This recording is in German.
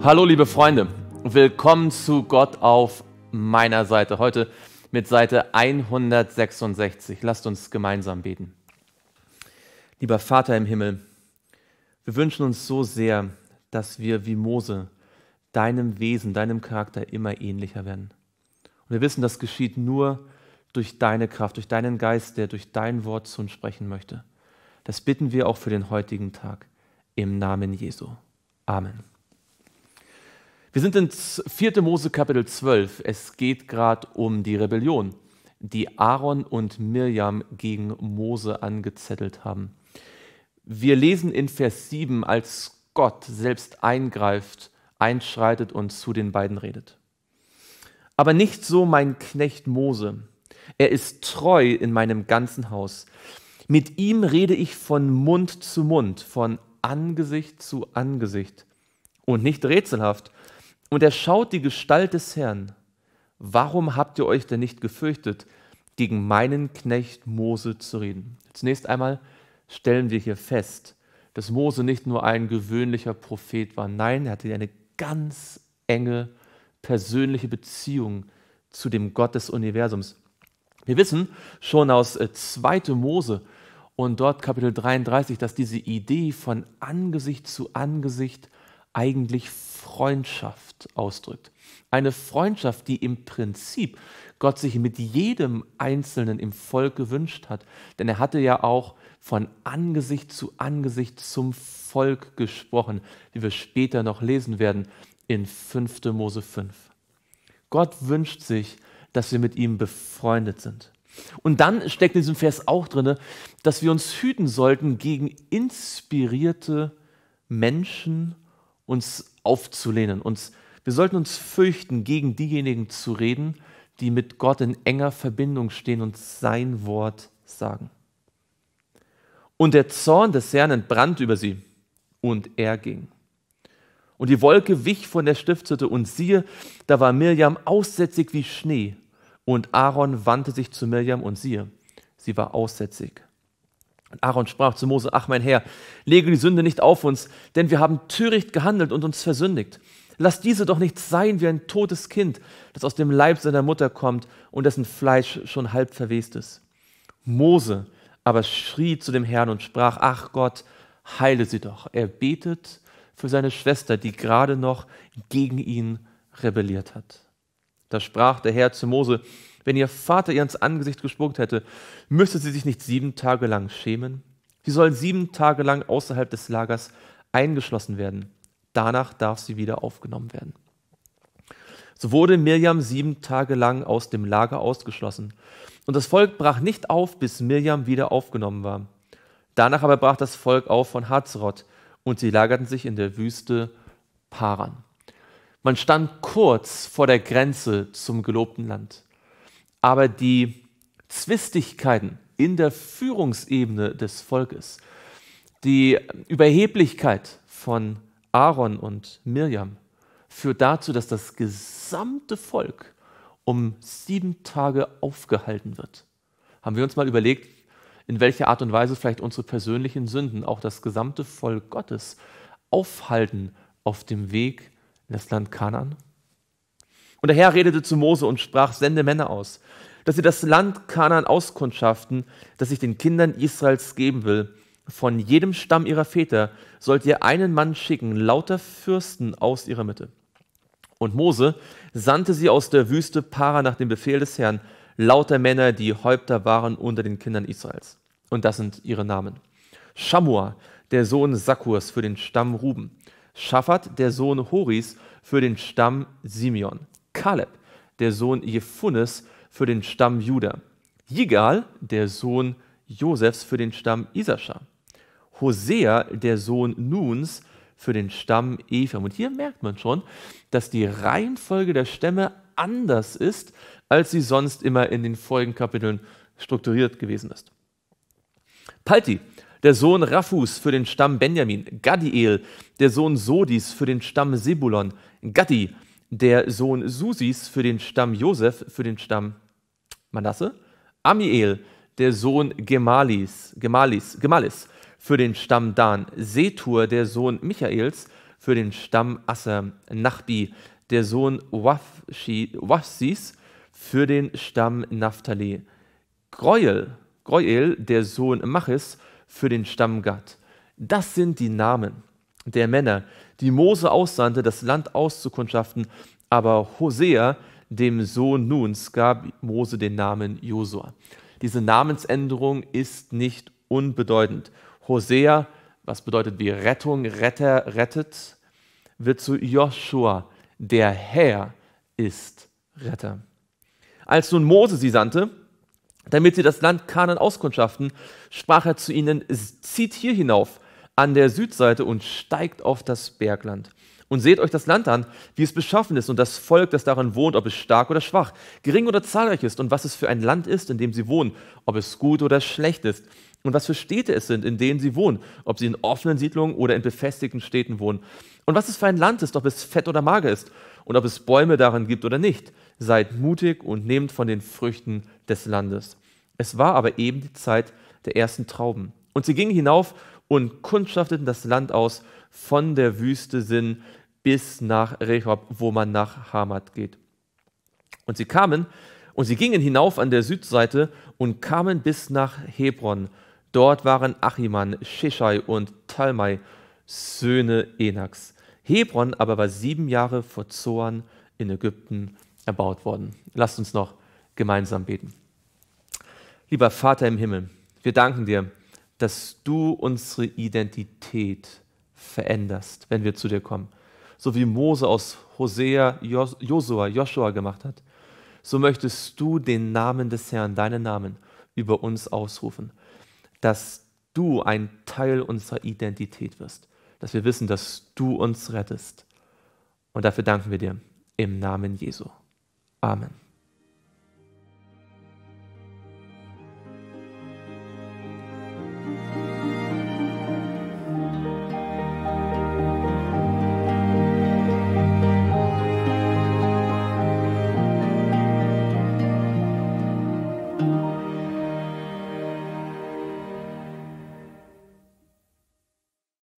Hallo liebe Freunde, willkommen zu Gott auf meiner Seite. Heute mit Seite 166. Lasst uns gemeinsam beten. Lieber Vater im Himmel, wir wünschen uns so sehr, dass wir wie Mose deinem Wesen, deinem Charakter immer ähnlicher werden. Und wir wissen, das geschieht nur durch deine Kraft, durch deinen Geist, der durch dein Wort zu uns sprechen möchte. Das bitten wir auch für den heutigen Tag. Im Namen Jesu. Amen. Wir sind in 4. Mose Kapitel 12. Es geht gerade um die Rebellion, die Aaron und Mirjam gegen Mose angezettelt haben. Wir lesen in Vers 7, als Gott selbst eingreift, einschreitet und zu den beiden redet. Aber nicht so mein Knecht Mose. Er ist treu in meinem ganzen Haus. Mit ihm rede ich von Mund zu Mund, von Angesicht zu Angesicht und nicht rätselhaft, und er schaut die Gestalt des Herrn. Warum habt ihr euch denn nicht gefürchtet, gegen meinen Knecht Mose zu reden? Zunächst einmal stellen wir hier fest, dass Mose nicht nur ein gewöhnlicher Prophet war, nein, er hatte eine ganz enge persönliche Beziehung zu dem Gott des Universums. Wir wissen schon aus 2. Äh, Mose und dort Kapitel 33, dass diese Idee von Angesicht zu Angesicht eigentlich Freundschaft ausdrückt. Eine Freundschaft, die im Prinzip Gott sich mit jedem Einzelnen im Volk gewünscht hat. Denn er hatte ja auch von Angesicht zu Angesicht zum Volk gesprochen, wie wir später noch lesen werden in 5. Mose 5. Gott wünscht sich, dass wir mit ihm befreundet sind. Und dann steckt in diesem Vers auch drin, dass wir uns hüten sollten gegen inspirierte Menschen uns aufzulehnen. Uns, wir sollten uns fürchten, gegen diejenigen zu reden, die mit Gott in enger Verbindung stehen und sein Wort sagen. Und der Zorn des Herrn entbrannt über sie, und er ging. Und die Wolke wich von der Stiftshütte, und siehe, da war Mirjam aussätzig wie Schnee. Und Aaron wandte sich zu Mirjam, und siehe, sie war aussätzig und Aaron sprach zu Mose, ach mein Herr, lege die Sünde nicht auf uns, denn wir haben töricht gehandelt und uns versündigt. Lass diese doch nicht sein wie ein totes Kind, das aus dem Leib seiner Mutter kommt und dessen Fleisch schon halb verwest ist. Mose aber schrie zu dem Herrn und sprach, ach Gott, heile sie doch. Er betet für seine Schwester, die gerade noch gegen ihn rebelliert hat. Da sprach der Herr zu Mose, wenn ihr Vater ihr ins Angesicht gespuckt hätte, müsste sie sich nicht sieben Tage lang schämen? Sie sollen sieben Tage lang außerhalb des Lagers eingeschlossen werden. Danach darf sie wieder aufgenommen werden. So wurde Mirjam sieben Tage lang aus dem Lager ausgeschlossen. Und das Volk brach nicht auf, bis Mirjam wieder aufgenommen war. Danach aber brach das Volk auf von Hazeroth und sie lagerten sich in der Wüste Paran. Man stand kurz vor der Grenze zum gelobten Land. Aber die Zwistigkeiten in der Führungsebene des Volkes, die Überheblichkeit von Aaron und Mirjam führt dazu, dass das gesamte Volk um sieben Tage aufgehalten wird. Haben wir uns mal überlegt, in welcher Art und Weise vielleicht unsere persönlichen Sünden auch das gesamte Volk Gottes aufhalten auf dem Weg in das Land Kanan? Und der Herr redete zu Mose und sprach, sende Männer aus, dass sie das Land Kanaan auskundschaften, das ich den Kindern Israels geben will. Von jedem Stamm ihrer Väter sollt ihr einen Mann schicken, lauter Fürsten aus ihrer Mitte. Und Mose sandte sie aus der Wüste Para nach dem Befehl des Herrn, lauter Männer, die Häupter waren unter den Kindern Israels. Und das sind ihre Namen. Shamua, der Sohn Sakurs für den Stamm Ruben. Schafat, der Sohn Horis für den Stamm Simeon. Kaleb, der Sohn Jefunnes, für den Stamm Juda. Jigal, der Sohn Josefs, für den Stamm Isascha. Hosea, der Sohn Nuns, für den Stamm Ephraim. Und hier merkt man schon, dass die Reihenfolge der Stämme anders ist, als sie sonst immer in den folgenden Kapiteln strukturiert gewesen ist. Palti, der Sohn Raphus für den Stamm Benjamin, Gadiel, der Sohn Sodis für den Stamm Sebulon, Gadi, der Sohn Susis für den Stamm Josef, für den Stamm Manasse, Amiel, der Sohn Gemalis, Gemalis, Gemalis für den Stamm Dan, Setur, der Sohn Michaels, für den Stamm Asser, Nachbi, der Sohn Wafsis, für den Stamm Naphtali, Greuel, Greuel, der Sohn Machis, für den Stamm Gad. Das sind die Namen der Männer, die Mose aussandte, das Land auszukundschaften. Aber Hosea, dem Sohn Nuns, gab Mose den Namen Josua. Diese Namensänderung ist nicht unbedeutend. Hosea, was bedeutet wie Rettung, Retter, rettet, wird zu Joshua, der Herr ist Retter. Als nun Mose sie sandte, damit sie das Land Kanan auskundschaften, sprach er zu ihnen, zieht hier hinauf, an der Südseite und steigt auf das Bergland. Und seht euch das Land an, wie es beschaffen ist und das Volk, das daran wohnt, ob es stark oder schwach, gering oder zahlreich ist und was es für ein Land ist, in dem sie wohnen, ob es gut oder schlecht ist und was für Städte es sind, in denen sie wohnen, ob sie in offenen Siedlungen oder in befestigten Städten wohnen und was es für ein Land ist, ob es fett oder mager ist und ob es Bäume darin gibt oder nicht. Seid mutig und nehmt von den Früchten des Landes. Es war aber eben die Zeit der ersten Trauben. Und sie gingen hinauf und kundschafteten das Land aus von der Wüste Sinn bis nach Rehob, wo man nach Hamat geht. Und sie kamen und sie gingen hinauf an der Südseite und kamen bis nach Hebron. Dort waren Achiman, Shishai und Talmai, Söhne Enaks. Hebron aber war sieben Jahre vor Zoan in Ägypten erbaut worden. Lasst uns noch gemeinsam beten. Lieber Vater im Himmel, wir danken dir, dass du unsere Identität veränderst, wenn wir zu dir kommen. So wie Mose aus Hosea Josua, Joshua gemacht hat, so möchtest du den Namen des Herrn, deinen Namen, über uns ausrufen, dass du ein Teil unserer Identität wirst, dass wir wissen, dass du uns rettest. Und dafür danken wir dir im Namen Jesu. Amen.